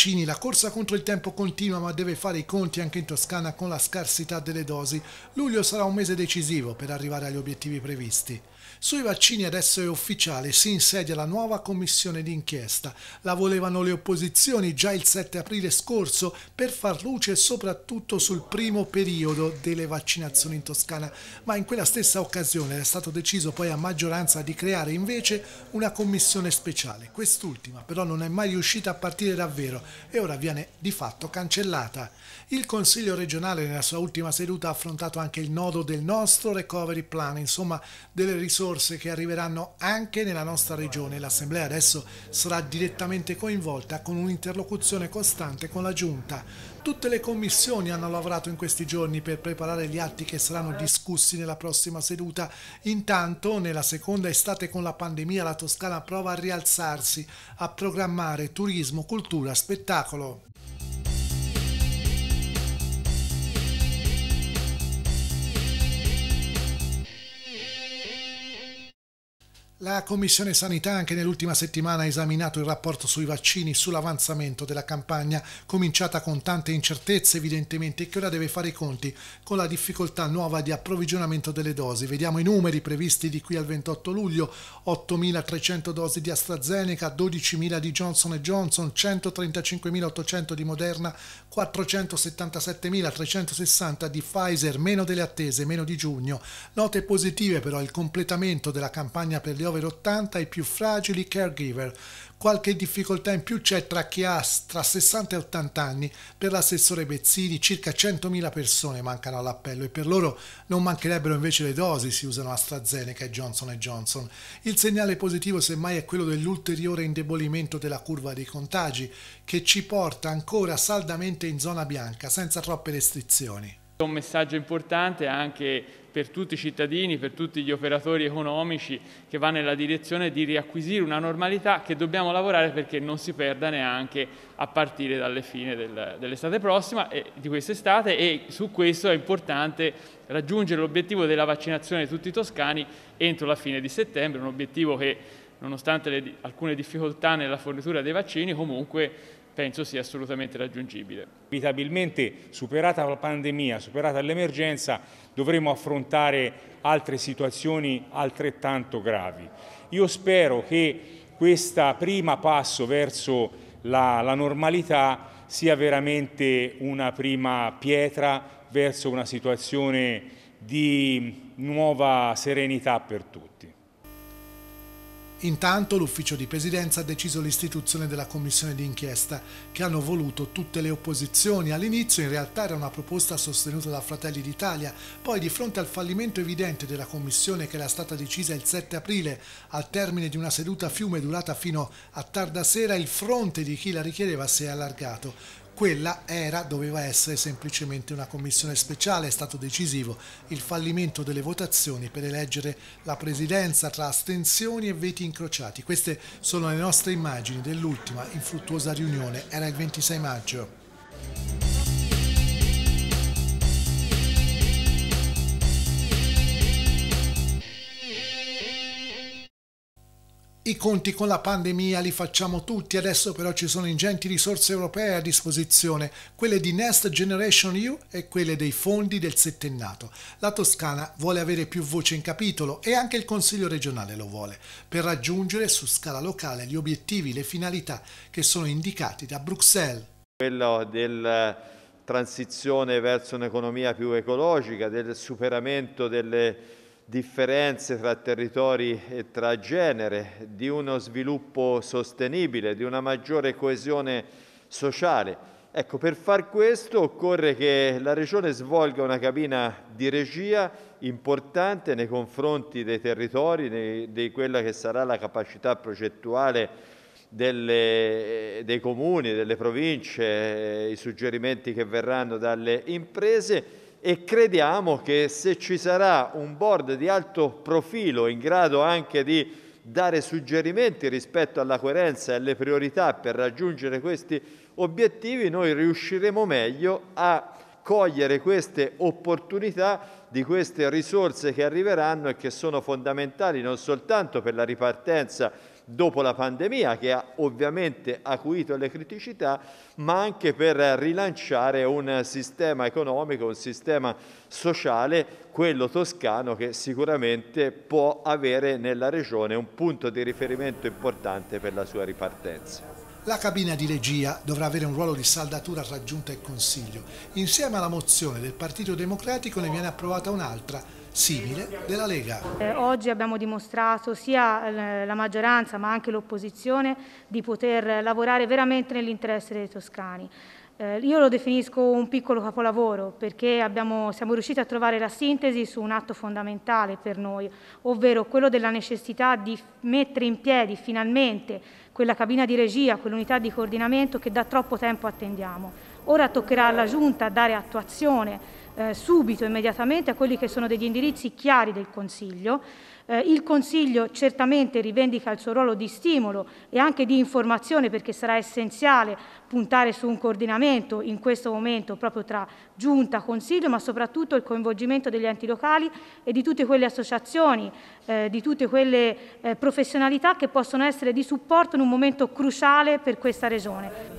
vaccini, la corsa contro il tempo continua ma deve fare i conti anche in Toscana con la scarsità delle dosi. Luglio sarà un mese decisivo per arrivare agli obiettivi previsti. Sui vaccini adesso è ufficiale, si insedia la nuova commissione d'inchiesta. La volevano le opposizioni già il 7 aprile scorso per far luce soprattutto sul primo periodo delle vaccinazioni in Toscana, ma in quella stessa occasione è stato deciso poi a maggioranza di creare invece una commissione speciale. Quest'ultima però non è mai riuscita a partire davvero e ora viene di fatto cancellata. Il Consiglio regionale nella sua ultima seduta ha affrontato anche il nodo del nostro recovery plan, insomma delle risorse che arriveranno anche nella nostra regione. L'Assemblea adesso sarà direttamente coinvolta con un'interlocuzione costante con la Giunta. Tutte le commissioni hanno lavorato in questi giorni per preparare gli atti che saranno discussi nella prossima seduta. Intanto, nella seconda estate con la pandemia, la Toscana prova a rialzarsi, a programmare turismo, cultura, spettacolo. La Commissione Sanità anche nell'ultima settimana ha esaminato il rapporto sui vaccini sull'avanzamento della campagna, cominciata con tante incertezze evidentemente e che ora deve fare i conti con la difficoltà nuova di approvvigionamento delle dosi. Vediamo i numeri previsti di qui al 28 luglio, 8.300 dosi di AstraZeneca, 12.000 di Johnson Johnson, 135.800 di Moderna, 477.360 di Pfizer, meno delle attese, meno di giugno. Note positive però il completamento della campagna per gli over 80 e più fragili caregiver. Qualche difficoltà in più c'è tra chi ha tra 60 e 80 anni. Per l'assessore Bezzini circa 100.000 persone mancano all'appello e per loro non mancherebbero invece le dosi, si usano AstraZeneca e Johnson Johnson. Il segnale positivo semmai è quello dell'ulteriore indebolimento della curva dei contagi che ci porta ancora saldamente in zona bianca senza troppe restrizioni. Un messaggio importante anche per tutti i cittadini, per tutti gli operatori economici, che va nella direzione di riacquisire una normalità che dobbiamo lavorare perché non si perda neanche a partire dalle fine del, dell'estate prossima e di quest'estate e su questo è importante raggiungere l'obiettivo della vaccinazione di tutti i toscani entro la fine di settembre, un obiettivo che nonostante le, alcune difficoltà nella fornitura dei vaccini comunque penso sia assolutamente raggiungibile. Inevitabilmente, superata la pandemia, superata l'emergenza, dovremo affrontare altre situazioni altrettanto gravi. Io spero che questo primo passo verso la, la normalità sia veramente una prima pietra verso una situazione di nuova serenità per tutti. Intanto l'ufficio di presidenza ha deciso l'istituzione della commissione d'inchiesta che hanno voluto tutte le opposizioni. All'inizio in realtà era una proposta sostenuta da Fratelli d'Italia, poi di fronte al fallimento evidente della commissione che era stata decisa il 7 aprile al termine di una seduta a fiume durata fino a tarda sera, il fronte di chi la richiedeva si è allargato quella era, doveva essere semplicemente una commissione speciale, è stato decisivo il fallimento delle votazioni per eleggere la presidenza tra astensioni e veti incrociati. Queste sono le nostre immagini dell'ultima infruttuosa riunione, era il 26 maggio. I conti con la pandemia li facciamo tutti, adesso però ci sono ingenti risorse europee a disposizione, quelle di Next Generation EU e quelle dei fondi del settennato. La Toscana vuole avere più voce in capitolo e anche il Consiglio regionale lo vuole, per raggiungere su scala locale gli obiettivi, le finalità che sono indicati da Bruxelles. Quello della eh, transizione verso un'economia più ecologica, del superamento delle differenze tra territori e tra genere, di uno sviluppo sostenibile, di una maggiore coesione sociale. Ecco, per far questo occorre che la Regione svolga una cabina di regia importante nei confronti dei territori, di quella che sarà la capacità progettuale delle, dei comuni, delle province, eh, i suggerimenti che verranno dalle imprese e crediamo che se ci sarà un board di alto profilo in grado anche di dare suggerimenti rispetto alla coerenza e alle priorità per raggiungere questi obiettivi, noi riusciremo meglio a cogliere queste opportunità di queste risorse che arriveranno e che sono fondamentali non soltanto per la ripartenza dopo la pandemia che ha ovviamente acuito le criticità, ma anche per rilanciare un sistema economico, un sistema sociale, quello toscano che sicuramente può avere nella regione un punto di riferimento importante per la sua ripartenza. La cabina di regia dovrà avere un ruolo di saldatura raggiunta e consiglio. Insieme alla mozione del Partito Democratico ne viene approvata un'altra simile della Lega. Eh, oggi abbiamo dimostrato sia eh, la maggioranza ma anche l'opposizione di poter lavorare veramente nell'interesse dei toscani. Eh, io lo definisco un piccolo capolavoro perché abbiamo, siamo riusciti a trovare la sintesi su un atto fondamentale per noi, ovvero quello della necessità di mettere in piedi finalmente quella cabina di regia, quell'unità di coordinamento che da troppo tempo attendiamo. Ora toccherà alla Giunta dare attuazione eh, subito, immediatamente, a quelli che sono degli indirizzi chiari del Consiglio. Eh, il Consiglio certamente rivendica il suo ruolo di stimolo e anche di informazione perché sarà essenziale puntare su un coordinamento in questo momento proprio tra Giunta, Consiglio, ma soprattutto il coinvolgimento degli enti locali e di tutte quelle associazioni, eh, di tutte quelle eh, professionalità che possono essere di supporto in un momento cruciale per questa regione.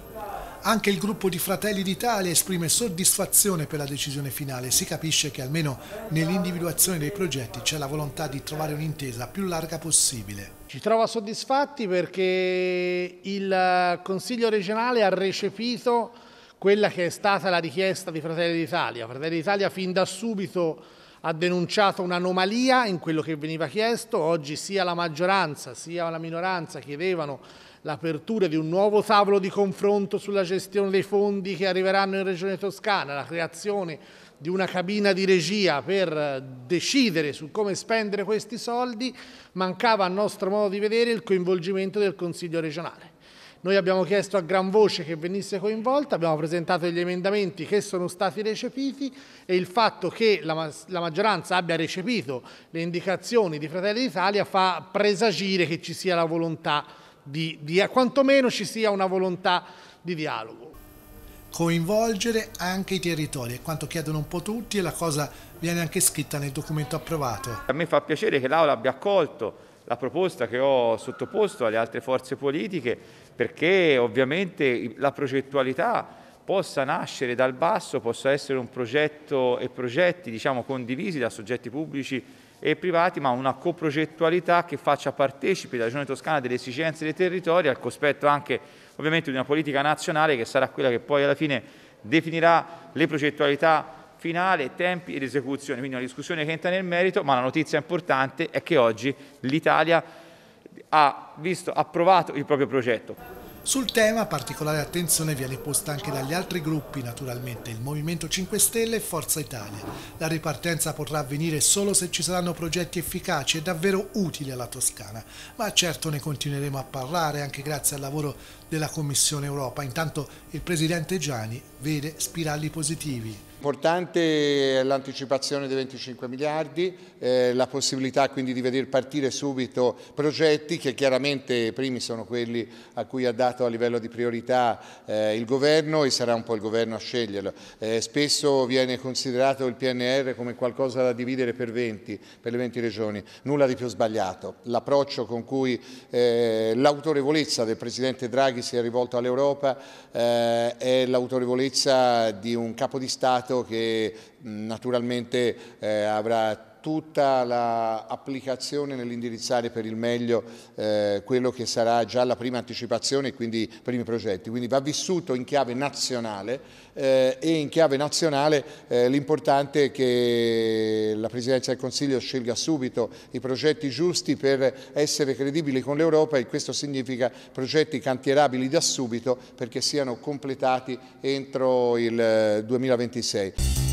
Anche il gruppo di Fratelli d'Italia esprime soddisfazione per la decisione finale. Si capisce che almeno nell'individuazione dei progetti c'è la volontà di trovare un'intesa più larga possibile. Ci trova soddisfatti perché il Consiglio regionale ha recepito quella che è stata la richiesta di Fratelli d'Italia. Fratelli d'Italia fin da subito ha denunciato un'anomalia in quello che veniva chiesto, oggi sia la maggioranza sia la minoranza chiedevano l'apertura di un nuovo tavolo di confronto sulla gestione dei fondi che arriveranno in Regione Toscana, la creazione di una cabina di regia per decidere su come spendere questi soldi, mancava a nostro modo di vedere il coinvolgimento del Consiglio regionale. Noi abbiamo chiesto a gran voce che venisse coinvolta, abbiamo presentato degli emendamenti che sono stati recepiti e il fatto che la, ma la maggioranza abbia recepito le indicazioni di Fratelli d'Italia fa presagire che ci sia la volontà di, di eh, quantomeno ci sia una volontà di dialogo. Coinvolgere anche i territori, è quanto chiedono un po' tutti e la cosa viene anche scritta nel documento approvato. A me fa piacere che l'Aula abbia accolto la proposta che ho sottoposto alle altre forze politiche perché ovviamente la progettualità possa nascere dal basso, possa essere un progetto e progetti diciamo, condivisi da soggetti pubblici e privati, ma una coprogettualità che faccia partecipi la Regione Toscana delle esigenze dei territori, al cospetto anche ovviamente di una politica nazionale che sarà quella che poi alla fine definirà le progettualità finale, tempi ed esecuzione. Quindi una discussione che entra nel merito, ma la notizia importante è che oggi l'Italia ha visto approvato il proprio progetto. Sul tema particolare attenzione viene posta anche dagli altri gruppi, naturalmente il Movimento 5 Stelle e Forza Italia. La ripartenza potrà avvenire solo se ci saranno progetti efficaci e davvero utili alla Toscana, ma certo ne continueremo a parlare anche grazie al lavoro della Commissione Europa. Intanto il Presidente Gianni vede spirali positivi. Importante l'anticipazione dei 25 miliardi, eh, la possibilità quindi di vedere partire subito progetti che chiaramente i primi sono quelli a cui ha dato a livello di priorità eh, il governo e sarà un po' il governo a sceglierlo. Eh, spesso viene considerato il PNR come qualcosa da dividere per, 20, per le 20 regioni, nulla di più sbagliato. L'approccio con cui eh, l'autorevolezza del Presidente Draghi si è rivolto all'Europa eh, è l'autorevolezza di un capo di Stato Stato che naturalmente eh, avrà tutta l'applicazione nell'indirizzare per il meglio eh, quello che sarà già la prima anticipazione e quindi i primi progetti. Quindi va vissuto in chiave nazionale eh, e in chiave nazionale eh, l'importante è che la Presidenza del Consiglio scelga subito i progetti giusti per essere credibili con l'Europa e questo significa progetti cantierabili da subito perché siano completati entro il 2026. Eh,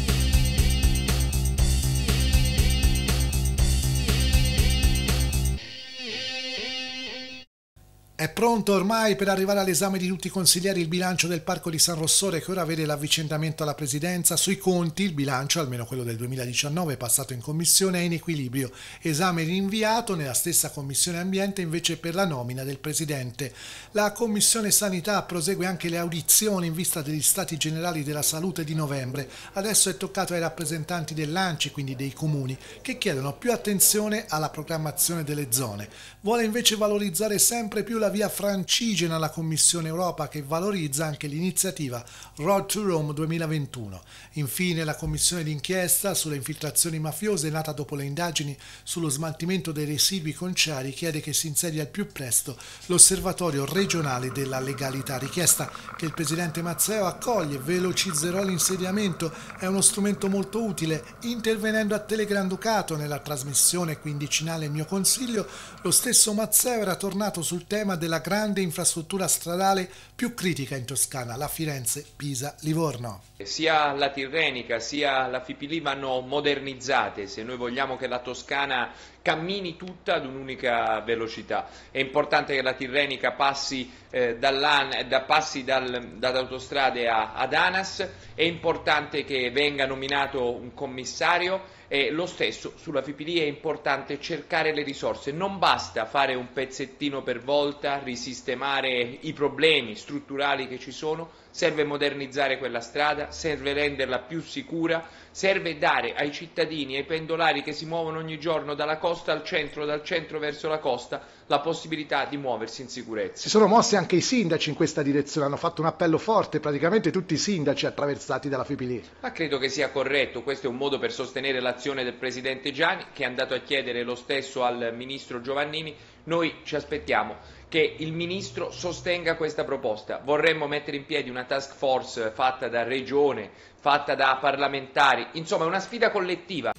pronto ormai per arrivare all'esame di tutti i consiglieri il bilancio del Parco di San Rossore che ora vede l'avvicendamento alla presidenza. Sui conti il bilancio, almeno quello del 2019 passato in commissione, è in equilibrio. Esame rinviato nella stessa commissione ambiente invece per la nomina del presidente. La commissione sanità prosegue anche le audizioni in vista degli stati generali della salute di novembre. Adesso è toccato ai rappresentanti del dell'ANCI, quindi dei comuni, che chiedono più attenzione alla programmazione delle zone. Vuole invece valorizzare sempre più la via via francigena la Commissione Europa che valorizza anche l'iniziativa Road to Rome 2021. Infine la Commissione d'inchiesta sulle infiltrazioni mafiose nata dopo le indagini sullo smaltimento dei residui conciari chiede che si insedi al più presto l'osservatorio regionale della legalità, richiesta che il Presidente Mazzeo accoglie, velocizzerò l'insediamento, è uno strumento molto utile, intervenendo a Telegranducato nella trasmissione quindicinale Mio Consiglio, lo stesso Mazzeo era tornato sul tema della della grande infrastruttura stradale più critica in Toscana, la Firenze-Pisa-Livorno. Sia la Tirrenica sia la Fipilima vanno modernizzate se noi vogliamo che la Toscana cammini tutta ad un'unica velocità. È importante che la Tirrenica passi, eh, eh da, passi dal, dall'autostrade a, ad ANAS, è importante che venga nominato un commissario e lo stesso sulla FIPD è importante cercare le risorse, non basta fare un pezzettino per volta, risistemare i problemi strutturali che ci sono, serve modernizzare quella strada, serve renderla più sicura, serve dare ai cittadini, e ai pendolari che si muovono ogni giorno dalla costa al centro, dal centro verso la costa, la possibilità di muoversi in sicurezza. Si sono mossi anche i sindaci in questa direzione, hanno fatto un appello forte, praticamente tutti i sindaci attraversati dalla Fipili. Ma credo che sia corretto, questo è un modo per sostenere l'azione del Presidente Gianni che è andato a chiedere lo stesso al Ministro Giovannini, noi ci aspettiamo che il Ministro sostenga questa proposta, vorremmo mettere in piedi una task force fatta da Regione, fatta da parlamentari, insomma una sfida collettiva.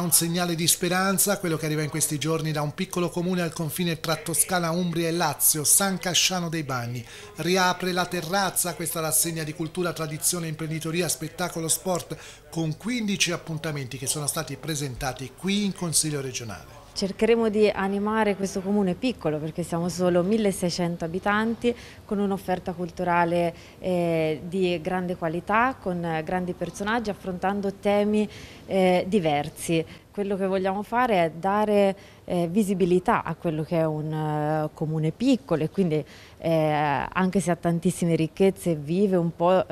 un segnale di speranza quello che arriva in questi giorni da un piccolo comune al confine tra Toscana, Umbria e Lazio, San Casciano dei Bagni. Riapre la terrazza questa rassegna di cultura, tradizione, imprenditoria, spettacolo, sport con 15 appuntamenti che sono stati presentati qui in Consiglio regionale. Cercheremo di animare questo comune piccolo perché siamo solo 1600 abitanti con un'offerta culturale eh, di grande qualità, con eh, grandi personaggi, affrontando temi eh, diversi. Quello che vogliamo fare è dare eh, visibilità a quello che è un uh, comune piccolo e quindi eh, anche se ha tantissime ricchezze vive un po'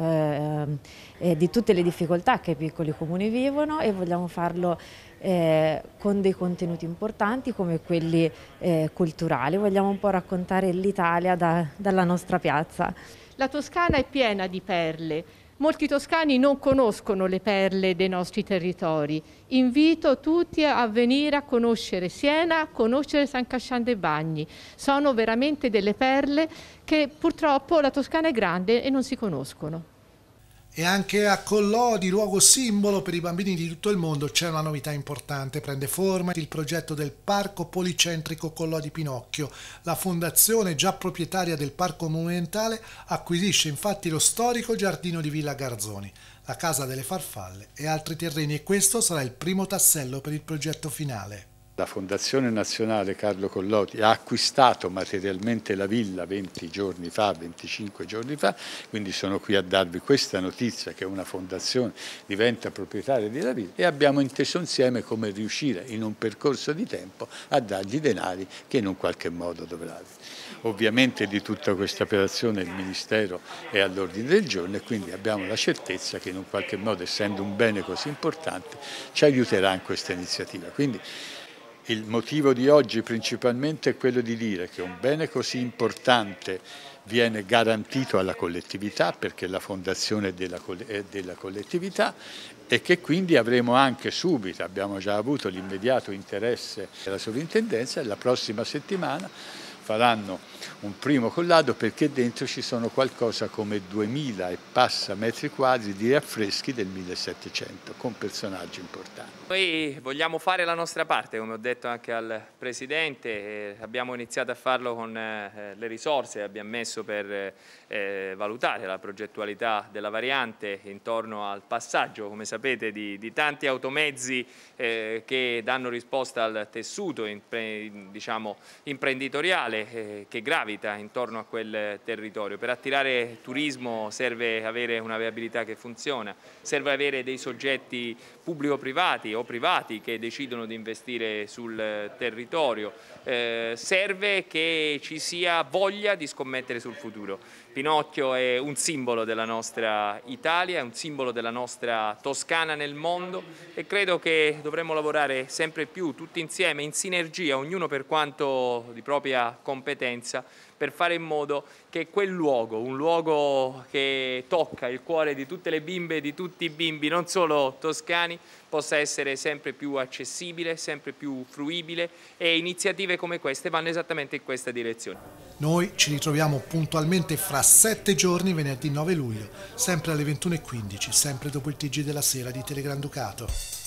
di tutte le difficoltà che i piccoli comuni vivono e vogliamo farlo eh, con dei contenuti importanti come quelli eh, culturali. Vogliamo un po' raccontare l'Italia da, dalla nostra piazza. La Toscana è piena di perle. Molti toscani non conoscono le perle dei nostri territori. Invito tutti a venire a conoscere Siena, a conoscere San Cascian dei Bagni. Sono veramente delle perle che purtroppo la Toscana è grande e non si conoscono. E anche a Collodi, luogo simbolo per i bambini di tutto il mondo, c'è una novità importante. Prende forma il progetto del Parco Policentrico Collodi Pinocchio. La fondazione, già proprietaria del Parco Monumentale, acquisisce infatti lo storico giardino di Villa Garzoni, la Casa delle Farfalle e altri terreni e questo sarà il primo tassello per il progetto finale. La Fondazione Nazionale Carlo Collotti ha acquistato materialmente la villa 20 giorni fa, 25 giorni fa, quindi sono qui a darvi questa notizia che una fondazione diventa proprietaria della villa e abbiamo inteso insieme come riuscire in un percorso di tempo a dargli denari che in un qualche modo dovrà Ovviamente di tutta questa operazione il Ministero è all'ordine del giorno e quindi abbiamo la certezza che in un qualche modo, essendo un bene così importante, ci aiuterà in questa iniziativa. Quindi, il motivo di oggi principalmente è quello di dire che un bene così importante viene garantito alla collettività perché la fondazione è eh, della collettività e che quindi avremo anche subito, abbiamo già avuto l'immediato interesse della sovrintendenza, la prossima settimana faranno un primo collado perché dentro ci sono qualcosa come 2000 e passa metri quadri di affreschi del 1700 con personaggi importanti. Noi vogliamo fare la nostra parte, come ho detto anche al Presidente, abbiamo iniziato a farlo con eh, le risorse che abbiamo messo per eh, valutare la progettualità della variante intorno al passaggio, come sapete, di, di tanti automezzi eh, che danno risposta al tessuto diciamo, imprenditoriale culturale eh, che gravita intorno a quel territorio. Per attirare turismo serve avere una viabilità che funziona, serve avere dei soggetti pubblico-privati o privati che decidono di investire sul territorio. Eh, serve che ci sia voglia di scommettere sul futuro. Pinocchio è un simbolo della nostra Italia, è un simbolo della nostra Toscana nel mondo e credo che dovremmo lavorare sempre più tutti insieme, in sinergia, ognuno per quanto di propria competenza per fare in modo che quel luogo, un luogo che tocca il cuore di tutte le bimbe e di tutti i bimbi, non solo toscani, possa essere sempre più accessibile, sempre più fruibile e iniziative come queste vanno esattamente in questa direzione. Noi ci ritroviamo puntualmente fra sette giorni, venerdì 9 luglio, sempre alle 21.15, sempre dopo il TG della sera di Telegranducato.